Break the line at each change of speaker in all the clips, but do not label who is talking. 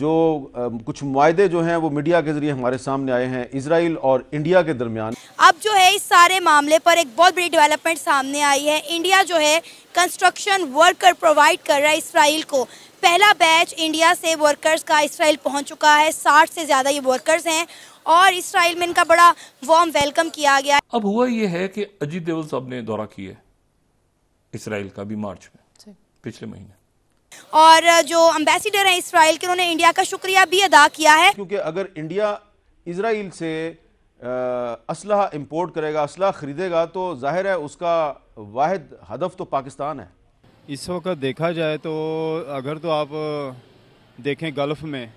जो कुछ मुआदे जो हैं वो मीडिया के जरिए हमारे सामने आए हैं इसराइल और इंडिया के दरमियान
अब जो है इस सारे मामले पर एक बहुत बड़ी डेवलपमेंट सामने आई है इंडिया जो है कंस्ट्रक्शन वर्कर प्रोवाइड कर रहा है इसराइल को पहला बैच इंडिया से वर्कर्स का इसराइल पहुंच चुका है साठ से ज़्यादा ये वर्कर्स हैं और इसराइल में इनका बड़ा वार्म वेलकम किया गया अब
हुआ ये है कि अजीत देवल साहब ने दौरा किया है इसराइल का भी मार्च में पिछले महीने
और जो अम्बेसिडर हैं इसराइल के उन्होंने इंडिया का शुक्रिया भी अदा किया है क्योंकि
अगर इंडिया इसराइल से
असलह इम्पोर्ट करेगा असलह ख़रीदेगा तो जाहिर है उसका वाद हदफ तो पाकिस्तान है इस वक्त देखा जाए तो अगर तो आप देखें गल्फ़ में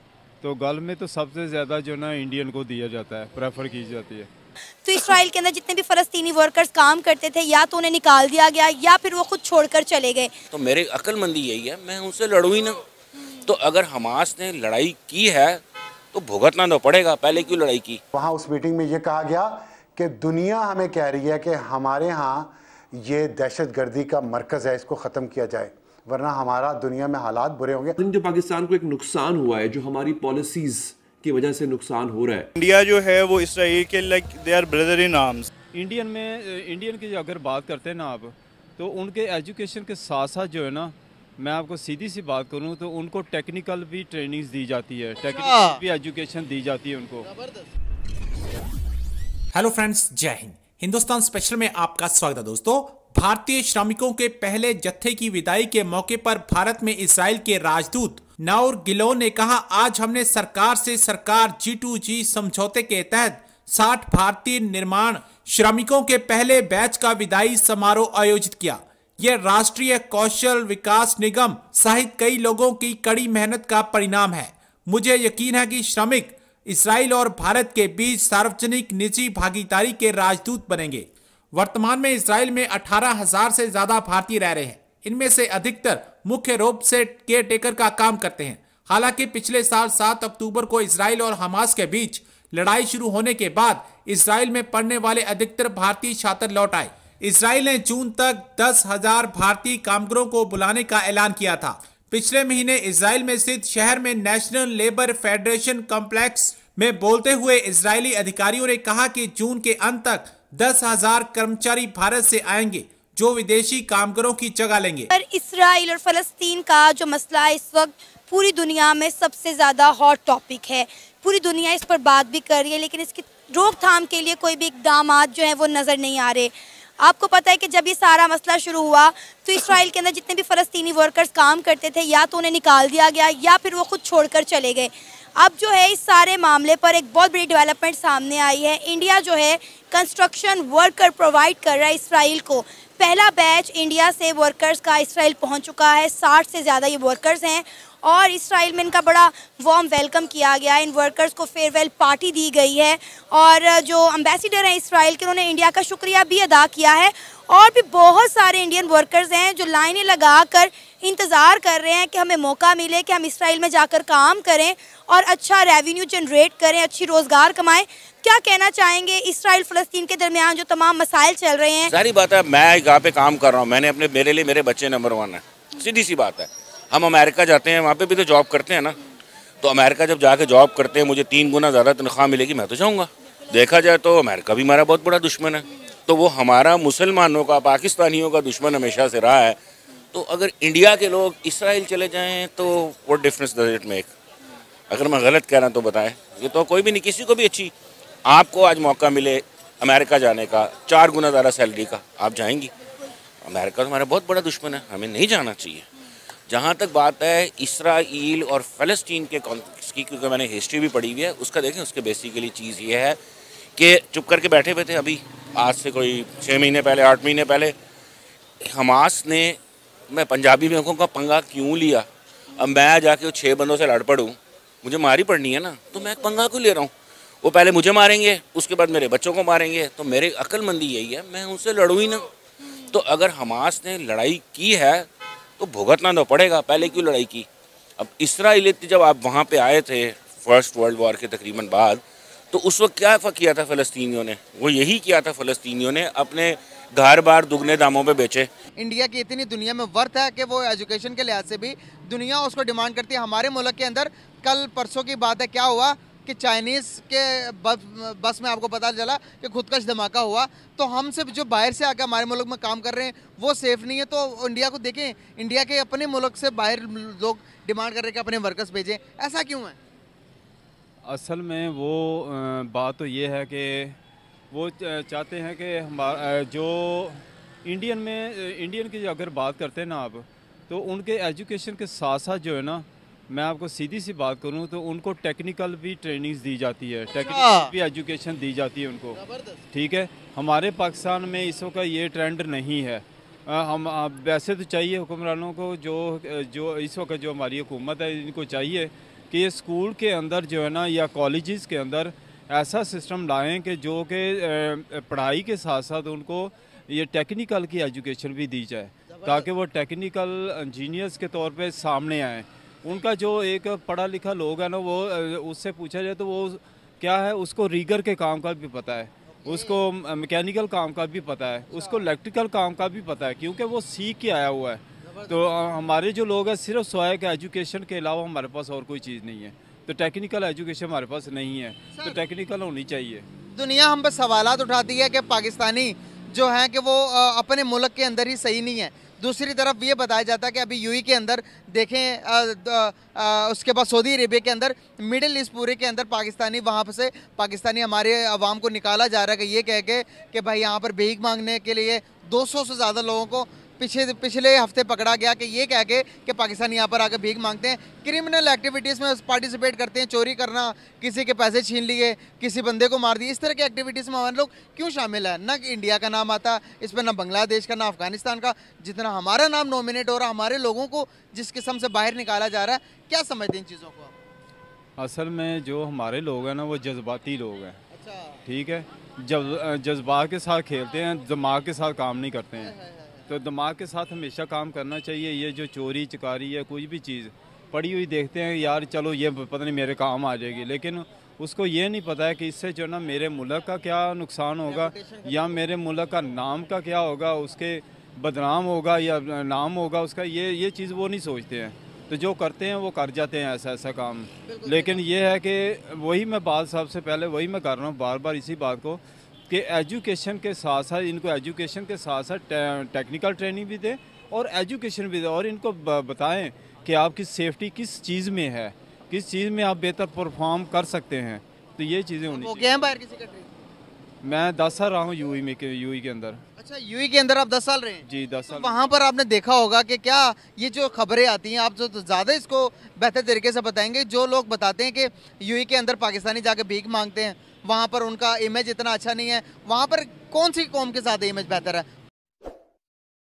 तो गल्फ़ में तो सबसे ज़्यादा जो ना इंडियन को दिया जाता है प्रेफर की जाती है
तो इसराइल के अंदर जितने भी फ़लस्तनी वर्कर्स काम करते थे या तो उन्हें निकाल दिया गया या फिर वो खुद छोड़कर चले गए
तो मेरी अक्लमंदी यही है मैं उनसे लड़ू ही ना तो अगर हमास ने लड़ाई की है तो भुगतना तो पड़ेगा पहले क्यों लड़ाई की वहाँ उस मीटिंग में ये कहा गया कि दुनिया हमें कह रही है कि हमारे यहाँ ये दहशत का मरकज़ है इसको ख़त्म किया जाए वरना हमारा दुनिया में हालात बुरे होंगे जो पाकिस्तान को एक नुकसान हुआ है जो हमारी पॉलिसीज़ की वजह से नुकसान हो रहा है इंडिया जो है वो इसराइल के like they are brother in arms
Indian में इंडियन की अगर बात करते हैं ना आप तो उनके एजुकेशन के साथ साथ जो है ना मैं आपको सीधी सी बात करूं तो उनको टेक्निकल भी ट्रेनिंग्स दी जाती है टेक्निकल अच्छा। भी एजुकेशन दी जाती है उनको
हेलो फ्रेंड्स जय हिंद हिंदुस्तान स्पेशल में आपका स्वागत है दोस्तों भारतीय श्रमिकों के पहले जत्थे की विदाई के मौके पर भारत में इसराइल के राजदूत नाउर गिलो ने कहा आज हमने सरकार से सरकार जी टू जी समझौते के तहत साठ भारतीय निर्माण श्रमिकों के पहले बैच का विदाई समारोह आयोजित किया यह राष्ट्रीय कौशल विकास निगम सहित कई लोगों की कड़ी मेहनत का परिणाम है मुझे यकीन है कि श्रमिक इसराइल और भारत के बीच सार्वजनिक निजी भागीदारी के राजदूत बनेंगे वर्तमान में इसराइल में अठारह हजार से ज्यादा भारतीय रह रहे हैं इनमें से अधिकतर मुख्य रूप से केयर टेकर का काम करते हैं हालांकि पिछले साल 7 अक्टूबर को इसराइल और हमास के बीच लड़ाई शुरू होने के बाद इसराइल में पढ़ने वाले अधिकतर भारतीय छात्र लौट आए इसराइल ने जून तक दस हजार भारतीय कामगारों को बुलाने का ऐलान किया था पिछले महीने इसराइल में स्थित शहर में नेशनल लेबर फेडरेशन कॉम्प्लेक्स में बोलते हुए इसराइली अधिकारियों ने कहा कि जून के अंत तक दस हजार कर्मचारी भारत से आएंगे जो विदेशी कामगारों की जगह लेंगे
पर इसराइल और फलस्तीन का जो मसला इस वक्त पूरी दुनिया में सबसे ज़्यादा हॉट टॉपिक है पूरी दुनिया इस पर बात भी कर रही है लेकिन इसकी रोकथाम के लिए कोई भी इकदाम जो है वो नज़र नहीं आ रहे आपको पता है कि जब ये सारा मसला शुरू हुआ तो इसराइल के अंदर जितने भी फलस्तीनी वर्कर्स काम करते थे या तो उन्हें निकाल दिया गया या फिर वो खुद छोड़कर चले गए अब जो है इस सारे मामले पर एक बहुत बड़ी डेवलपमेंट सामने आई है इंडिया जो है कंस्ट्रक्शन वर्कर प्रोवाइड कर रहा है इसराइल को पहला बैच इंडिया से वर्कर्स का इसराइल पहुंच चुका है साठ से ज़्यादा ये वर्कर्स हैं और इसराइल में इनका बड़ा वार्म वेलकम किया गया इन वर्कर्स को फेयरवेल पार्टी दी गई है और जो अम्बेसडर हैं इसराइल के उन्होंने इंडिया का शुक्रिया भी अदा किया है और भी बहुत सारे इंडियन वर्कर्स हैं जो लाइनें लगा कर इंतज़ार कर रहे हैं कि हमें मौका मिले कि हम इसराइल में जाकर काम करें और अच्छा रेवेन्यू जनरेट करें अच्छी रोज़गार कमाएं क्या कहना चाहेंगे इसराइल फ़लस्तीन के दरमियान जो तमाम मसाइल चल रहे हैं
सारी बात है मैं यहाँ पे काम कर रहा हूँ मैंने अपने मेरे लिए मेरे बच्चे नंबर वन है सीधी सी बात है हम अमेरिका जाते हैं वहाँ पर भी तो जॉब करते हैं ना तो अमेरिका जब जाके जॉब करते हैं मुझे तीन गुना ज़्यादा तनख्वाह मिलेगी मैं तो जाऊँगा देखा जाए तो अमेरिका भी हमारा बहुत बड़ा दुश्मन है तो वो हमारा मुसलमानों का पाकिस्तानियों का दुश्मन हमेशा से रहा है तो अगर इंडिया के लोग इसराइल चले जाएं तो what difference does it make अगर मैं गलत कह रहा हूँ तो बताएं ये तो कोई भी नहीं किसी को भी अच्छी आपको आज मौका मिले अमेरिका जाने का चार गुना ज़्यादा सैलरी का आप जाएंगी अमेरिका तो हमारा बहुत बड़ा दुश्मन है हमें नहीं जाना चाहिए जहाँ तक बात है इसराइल और फ़लस्तीन के कॉन्फ्लिक्स की क्योंकि मैंने हिस्ट्री भी पढ़ी हुई है उसका देखें उसके बेसिकली चीज़ ये है कि चुप करके बैठे हुए थे अभी आज से कोई छः महीने पहले आठ महीने पहले हमास ने मैं पंजाबी में का पंगा क्यों लिया अब मैं जाके छः बंदों से लड़ पड़ूँ मुझे मारी पड़नी है ना तो मैं पंगा क्यों ले रहा हूँ वो पहले मुझे मारेंगे उसके बाद मेरे बच्चों को मारेंगे तो मेरी अक्लमंदी यही है मैं उनसे लड़ूँ ही ना तो अगर हमास ने लड़ाई की है तो भुगतना तो पड़ेगा पहले क्यों लड़ाई की अब इसराइल जब आप वहाँ पे आए थे फर्स्ट वर्ल्ड वॉर के तकरीबन बाद तो उस वक्त क्या किया था फ़लस्तियों ने वो यही किया था फ़लस्तियों ने अपने घर बार दुगने दामों पे बेचे
इंडिया की इतनी दुनिया में वर्थ है कि वो एजुकेशन के लिहाज से भी दुनिया उसको डिमांड करती है हमारे मुल्क के अंदर कल परसों की बात है क्या हुआ कि चाइनीज़ के बस में आपको पता चला कि खुदकश धमाका हुआ तो हम सब जो बाहर से आकर हमारे मुल्क में काम कर रहे हैं वो सेफ नहीं है तो इंडिया को देखें इंडिया के अपने मुल्क से बाहर लोग डिमांड कर रहे हैं कि अपने वर्कर्स भेजें ऐसा क्यों है
असल में वो बात तो ये है कि वो चाहते हैं कि हमारा जो इंडियन में इंडियन की अगर बात करते हैं ना आप तो उनके एजुकेशन के साथ साथ जो है ना मैं आपको सीधी सी बात करूं तो उनको टेक्निकल भी ट्रेनिंग्स दी जाती है टेक्निकल अच्छा। भी एजुकेशन दी जाती है उनको ठीक है हमारे पाकिस्तान में इसो का ये ट्रेंड नहीं है आ, हम आ, वैसे तो चाहिए हुक्मरानों को जो जो इस वक्त जो हमारी हुकूमत है इनको चाहिए कि ये स्कूल के अंदर जो है ना या कॉलेज़ के अंदर ऐसा सिस्टम लाएं कि जो कि पढ़ाई के साथ साथ उनको ये टेक्निकल की एजुकेशन भी दी जाए ताकि वो टेक्निकल इंजीनियर्स के तौर पे सामने आए उनका जो एक पढ़ा लिखा लोग है ना वो उससे पूछा जाए तो वो क्या है उसको रीगर के काम का भी पता है उसको मैकेनिकल काम का भी पता है अच्छा। उसको इलेक्ट्रिकल काम का भी पता है क्योंकि वो सीख के आया हुआ है तो हमारे जो लोग हैं सिर्फ स्वयं के एजुकेशन के अलावा हमारे पास और कोई चीज़ नहीं है तो टेक्निकल एजुकेशन हमारे पास नहीं है तो टेक्निकल होनी चाहिए
दुनिया हम पर सवाल उठाती है कि पाकिस्तानी जो है कि वो अपने मुल्क के अंदर ही सही नहीं है दूसरी तरफ ये बताया जाता है कि अभी यूई e के अंदर देखें आ, आ, आ, उसके बाद सऊदी अरेबिया के अंदर मिडिल ईस्ट पूरे के अंदर पाकिस्तानी वहाँ से पाकिस्तानी हमारे आवाम को निकाला जा रहा है कि ये कह के कि भाई यहाँ पर भीख मांगने के लिए 200 से ज़्यादा लोगों को पिछले पिछले हफ्ते पकड़ा गया कि ये कह के कि पाकिस्तान यहाँ पर आकर भीख मांगते हैं क्रिमिनल एक्टिविटीज़ में पार्टिसिपेट करते हैं चोरी करना किसी के पैसे छीन लिए किसी बंदे को मार दिए इस तरह की एक्टिविटीज़ में हमारे लोग क्यों शामिल है ना इंडिया का नाम आता इसमें ना बांग्लादेश का ना अफगानिस्तान का जितना हमारा नाम नॉमिनेट हो रहा हमारे लोगों को जिस किस्म से बाहर निकाला जा रहा है क्या समझते हैं इन चीज़ों
को असल में जो हमारे लोग हैं ना वो जज्बाती लोग हैं अच्छा। ठीक है जब जज्बात के साथ खेलते हैं दिमाग के साथ काम नहीं करते हैं तो दिमाग के साथ हमेशा काम करना चाहिए ये जो चोरी चकारी या कोई भी चीज़ पड़ी हुई देखते हैं यार चलो ये पता नहीं मेरे काम आ जाएगी लेकिन उसको ये नहीं पता है कि इससे जो ना मेरे मुल्क का क्या नुकसान होगा या मेरे मुल्क का नाम का क्या होगा उसके बदनाम होगा या नाम होगा उसका ये ये चीज़ वो नहीं सोचते हैं तो जो करते हैं वो कर जाते हैं ऐसा ऐसा काम लेकिन ये है कि वही मैं बात साहब से पहले वही मैं कर रहा हूँ बार बार इसी बात को कि एजुकेशन के साथ साथ इनको एजुकेशन के साथ साथ टेक्निकल ट्रेनिंग भी दें और एजुकेशन भी दें और इनको बताएं कि आपकी सेफ्टी किस चीज़ में है किस चीज़ में आप बेहतर परफॉर्म कर सकते हैं तो ये चीज़ें होनी
चाहिए
मैं दस साल रहा हूँ यू e में यू e के अंदर
अच्छा यूई के अंदर आप दस साल रहे हैं
जी दस तो साल तो वहाँ
पर आपने देखा होगा कि क्या ये जो खबरें आती हैं आप जो तो ज़्यादा इसको बेहतर तरीके से बताएंगे जो लोग बताते हैं कि यूई के अंदर पाकिस्तानी जाके भीख मांगते हैं वहाँ पर उनका इमेज इतना अच्छा नहीं है वहाँ पर कौन सी कौम के साथ इमेज बेहतर है